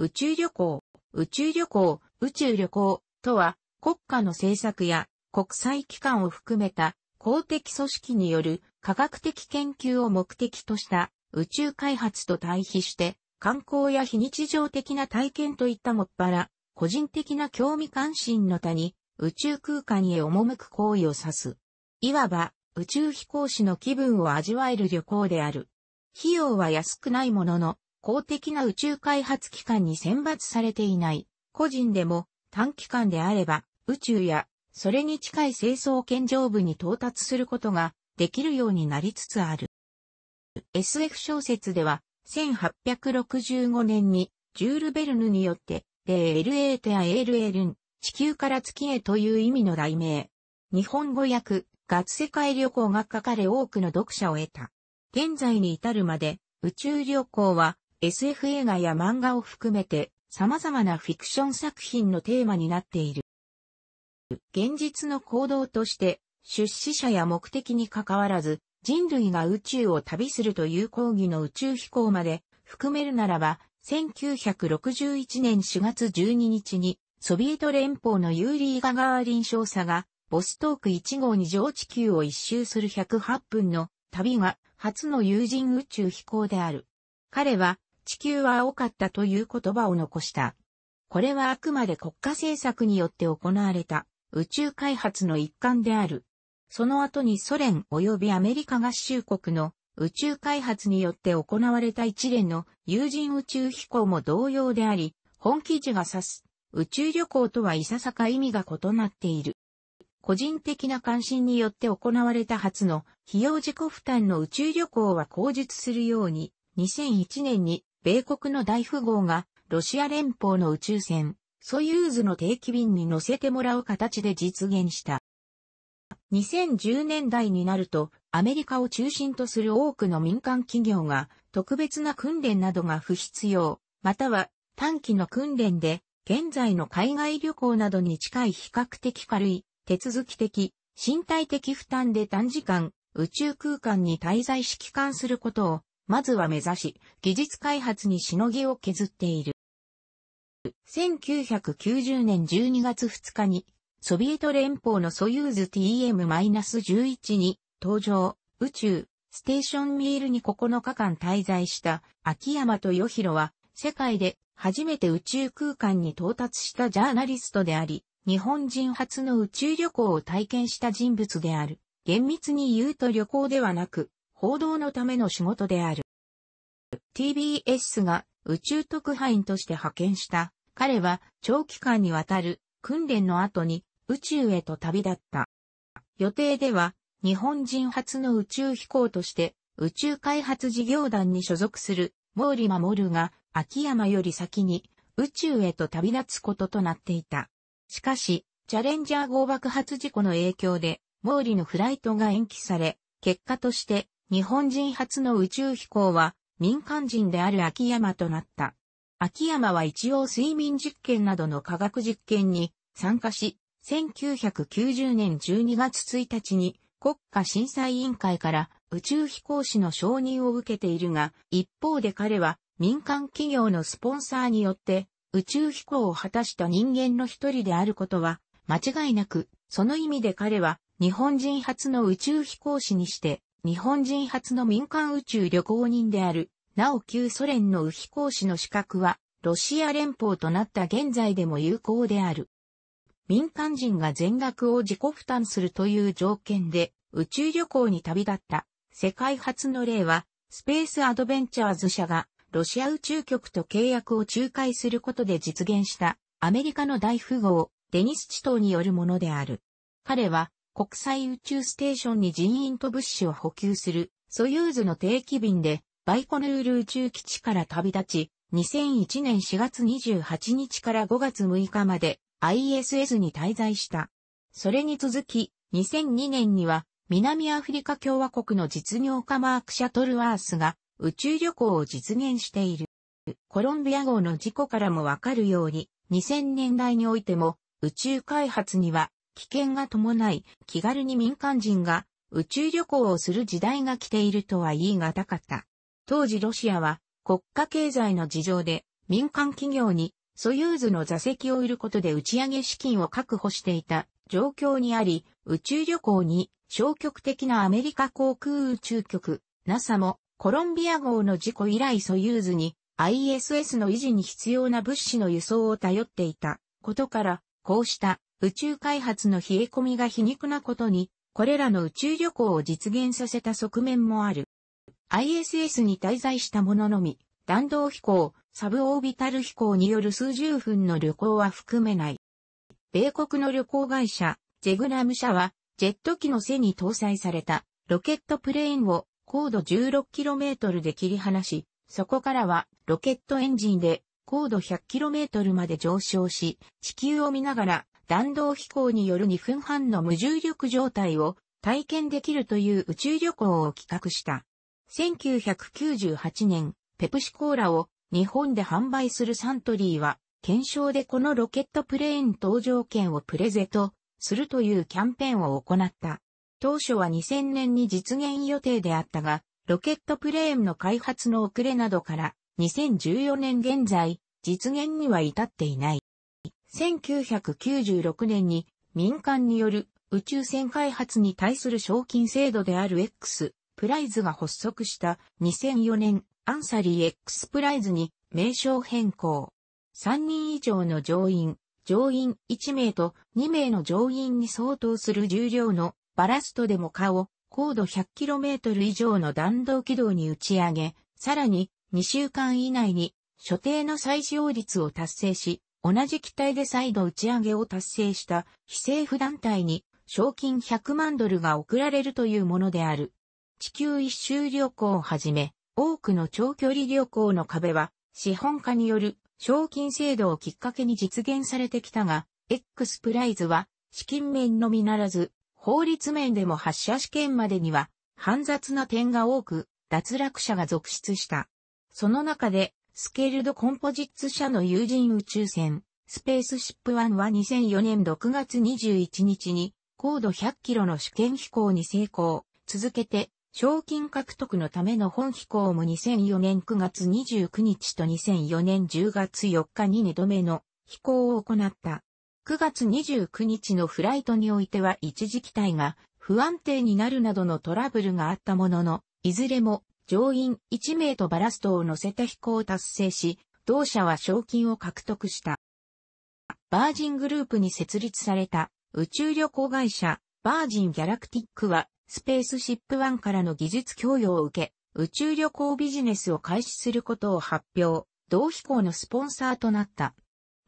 宇宙旅行、宇宙旅行、宇宙旅行とは国家の政策や国際機関を含めた公的組織による科学的研究を目的とした宇宙開発と対比して観光や非日常的な体験といったもっぱら個人的な興味関心の他に宇宙空間へ赴く行為を指す。いわば宇宙飛行士の気分を味わえる旅行である。費用は安くないものの公的な宇宙開発機関に選抜されていない、個人でも短期間であれば宇宙やそれに近い清掃健常部に到達することができるようになりつつある。SF 小説では1865年にジュール・ベルヌによって、レエルエーテア・エール・エルン、地球から月へという意味の題名。日本語訳、月世界旅行が書かれ多くの読者を得た。現在に至るまで、宇宙旅行は SF 映画や漫画を含めて様々なフィクション作品のテーマになっている。現実の行動として出資者や目的に関わらず人類が宇宙を旅するという講義の宇宙飛行まで含めるならば1961年4月12日にソビエト連邦のユーリー・ガガーリン少佐がボストーク1号に上地球を一周する108分の旅が初の有人宇宙飛行である。彼は地球は青かったという言葉を残した。これはあくまで国家政策によって行われた宇宙開発の一環である。その後にソ連及びアメリカ合衆国の宇宙開発によって行われた一連の有人宇宙飛行も同様であり、本記事が指す宇宙旅行とはいささか意味が異なっている。個人的な関心によって行われた初の費用自己負担の宇宙旅行は口述するように2001年に米国の大富豪が、ロシア連邦の宇宙船、ソユーズの定期便に乗せてもらう形で実現した。2010年代になると、アメリカを中心とする多くの民間企業が、特別な訓練などが不必要、または短期の訓練で、現在の海外旅行などに近い比較的軽い、手続き的、身体的負担で短時間、宇宙空間に滞在し帰還することをまずは目指し、技術開発にしのぎを削っている。1990年12月2日に、ソビエト連邦のソユーズ TM-11 に登場、宇宙、ステーションミールに9日間滞在した秋山豊弘は、世界で初めて宇宙空間に到達したジャーナリストであり、日本人初の宇宙旅行を体験した人物である。厳密に言うと旅行ではなく、報道のための仕事である。TBS が宇宙特派員として派遣した彼は長期間にわたる訓練の後に宇宙へと旅立った。予定では日本人初の宇宙飛行として宇宙開発事業団に所属する毛利守が秋山より先に宇宙へと旅立つこととなっていた。しかし、チャレンジャー号爆発事故の影響で毛利のフライトが延期され、結果として日本人初の宇宙飛行は民間人である秋山となった。秋山は一応睡眠実験などの科学実験に参加し、1990年12月1日に国家審査委員会から宇宙飛行士の承認を受けているが、一方で彼は民間企業のスポンサーによって宇宙飛行を果たした人間の一人であることは間違いなく、その意味で彼は日本人初の宇宙飛行士にして日本人初の民間宇宙旅行人である、なお旧ソ連の宇飛行士の資格は、ロシア連邦となった現在でも有効である。民間人が全額を自己負担するという条件で、宇宙旅行に旅立った、世界初の例は、スペースアドベンチャーズ社が、ロシア宇宙局と契約を仲介することで実現した、アメリカの大富豪、デニス・チトーによるものである。彼は、国際宇宙ステーションに人員と物資を補給する、ソユーズの定期便で、バイコヌール宇宙基地から旅立ち、2001年4月28日から5月6日まで ISS に滞在した。それに続き、2002年には南アフリカ共和国の実業家マーク・シャトルワースが宇宙旅行を実現している。コロンビア号の事故からもわかるように、2000年代においても宇宙開発には危険が伴い、気軽に民間人が宇宙旅行をする時代が来ているとは言い難かった。当時ロシアは国家経済の事情で民間企業にソユーズの座席を売ることで打ち上げ資金を確保していた状況にあり、宇宙旅行に消極的なアメリカ航空宇宙局 NASA もコロンビア号の事故以来ソユーズに ISS の維持に必要な物資の輸送を頼っていたことから、こうした宇宙開発の冷え込みが皮肉なことに、これらの宇宙旅行を実現させた側面もある。ISS に滞在したもののみ、弾道飛行、サブオービタル飛行による数十分の旅行は含めない。米国の旅行会社、ジェグラム社は、ジェット機の背に搭載されたロケットプレーンを高度 16km で切り離し、そこからはロケットエンジンで高度 100km まで上昇し、地球を見ながら弾道飛行による2分半の無重力状態を体験できるという宇宙旅行を企画した。1998年、ペプシコーラを日本で販売するサントリーは、検証でこのロケットプレーン搭乗券をプレゼトするというキャンペーンを行った。当初は2000年に実現予定であったが、ロケットプレーンの開発の遅れなどから、2014年現在、実現には至っていない。1996年に民間による宇宙船開発に対する賞金制度である X プライズが発足した2004年アンサリー X プライズに名称変更。3人以上の乗員、乗員1名と2名の乗員に相当する重量のバラストデモ化を高度 100km 以上の弾道軌道に打ち上げ、さらに2週間以内に所定の再使用率を達成し、同じ機体で再度打ち上げを達成した非政府団体に賞金100万ドルが贈られるというものである。地球一周旅行をはじめ、多くの長距離旅行の壁は資本家による賞金制度をきっかけに実現されてきたが、X プライズは資金面のみならず、法律面でも発射試験までには、煩雑な点が多く、脱落者が続出した。その中で、スケールドコンポジッツ社の有人宇宙船、スペースシップ1は2004年6月21日に、高度100キロの試験飛行に成功、続けて、賞金獲得のための本飛行も2004年9月29日と2004年10月4日に2度目の飛行を行った。9月29日のフライトにおいては一時機体が不安定になるなどのトラブルがあったものの、いずれも乗員1名とバラストを乗せた飛行を達成し、同社は賞金を獲得した。バージングループに設立された宇宙旅行会社バージンギャラクティックはスペースシップ1からの技術供与を受け宇宙旅行ビジネスを開始することを発表、同飛行のスポンサーとなった。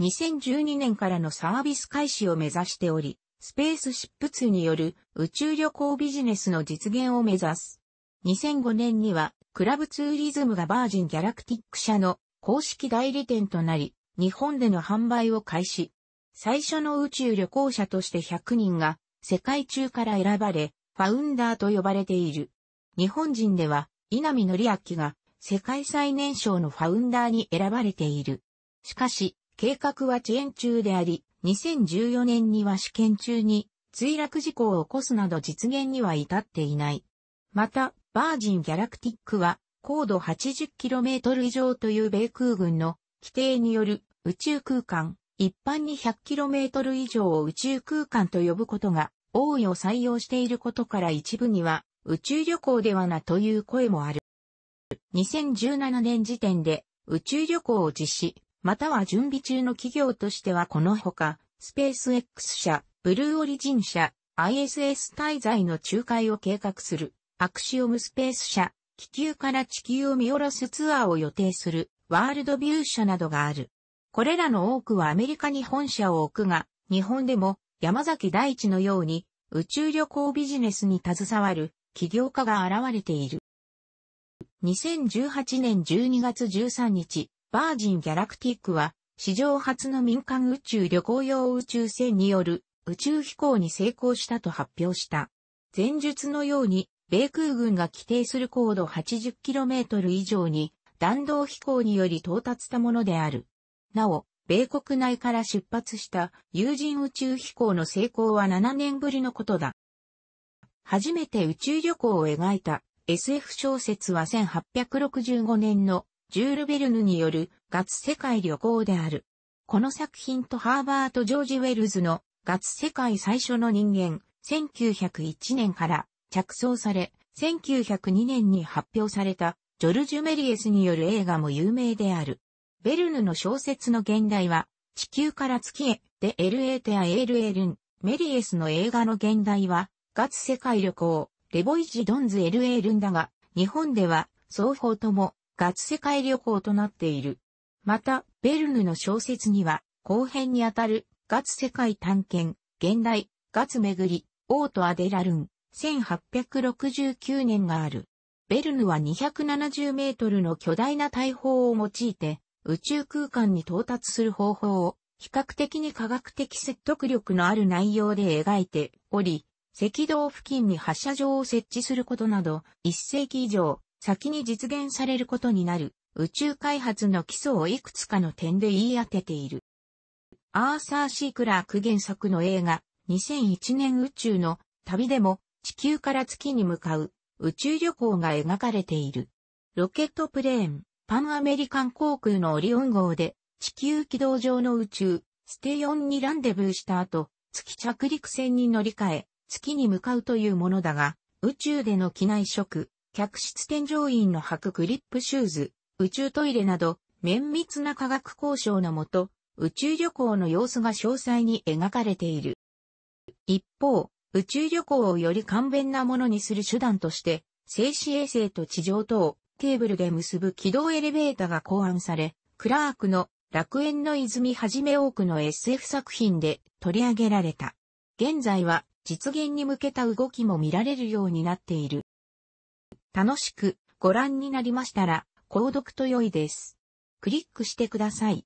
2012年からのサービス開始を目指しており、スペースシップ2による宇宙旅行ビジネスの実現を目指す。2005年には、クラブツーリズムがバージンギャラクティック社の公式代理店となり、日本での販売を開始。最初の宇宙旅行者として100人が世界中から選ばれ、ファウンダーと呼ばれている。日本人では、稲見則明が世界最年少のファウンダーに選ばれている。しかし、計画は遅延中であり、2014年には試験中に墜落事故を起こすなど実現には至っていない。また、バージンギャラクティックは、高度 80km 以上という米空軍の規定による宇宙空間、一般に 100km 以上を宇宙空間と呼ぶことが多いを採用していることから一部には宇宙旅行ではなという声もある。2017年時点で宇宙旅行を実施、または準備中の企業としてはこのほか、スペース X 社、ブルーオリジン社、ISS 滞在の仲介を計画する。アクシオムスペース社、気球から地球を見下ろすツアーを予定するワールドビュー社などがある。これらの多くはアメリカに本社を置くが、日本でも山崎大地のように宇宙旅行ビジネスに携わる企業家が現れている。2018年12月13日、バージンギャラクティックは史上初の民間宇宙旅行用宇宙船による宇宙飛行に成功したと発表した。前述のように米空軍が規定する高度 80km 以上に弾道飛行により到達したものである。なお、米国内から出発した有人宇宙飛行の成功は7年ぶりのことだ。初めて宇宙旅行を描いた SF 小説は1865年のジュール・ベルヌによるガツ世界旅行である。この作品とハーバート・ジョージ・ウェルズのガツ世界最初の人間1901年から着想され、1902年に発表されたジョルジュ・メリエスによる映画も有名である。ベルヌの小説の現代は、地球から月へ、でエーテアエル・エルン、メリエスの映画の現代は、ガツ世界旅行、レボイジ・ドンズエエールンだが、日本では、双方とも、ガツ世界旅行となっている。また、ベルヌの小説には、後編にあたる、ガツ世界探検、現代、ガツ巡り、オート・アデラルン、1869年がある。ベルヌは270メートルの巨大な大砲を用いて、宇宙空間に到達する方法を、比較的に科学的説得力のある内容で描いており、赤道付近に発射場を設置することなど、一世紀以上、先に実現されることになる、宇宙開発の基礎をいくつかの点で言い当てている。アーサー・シー・クラーク原作の映画、2001年宇宙の旅でも、地球から月に向かう宇宙旅行が描かれている。ロケットプレーン、パンアメリカン航空のオリオン号で地球軌道上の宇宙、ステンにランデブーした後、月着陸船に乗り換え、月に向かうというものだが、宇宙での機内食、客室添乗員の履くグリップシューズ、宇宙トイレなど、綿密な科学交渉のもと、宇宙旅行の様子が詳細に描かれている。一方、宇宙旅行をより簡便なものにする手段として、静止衛星と地上とをケーブルで結ぶ軌道エレベーターが考案され、クラークの楽園の泉はじめ多くの SF 作品で取り上げられた。現在は実現に向けた動きも見られるようになっている。楽しくご覧になりましたら、購読と良いです。クリックしてください。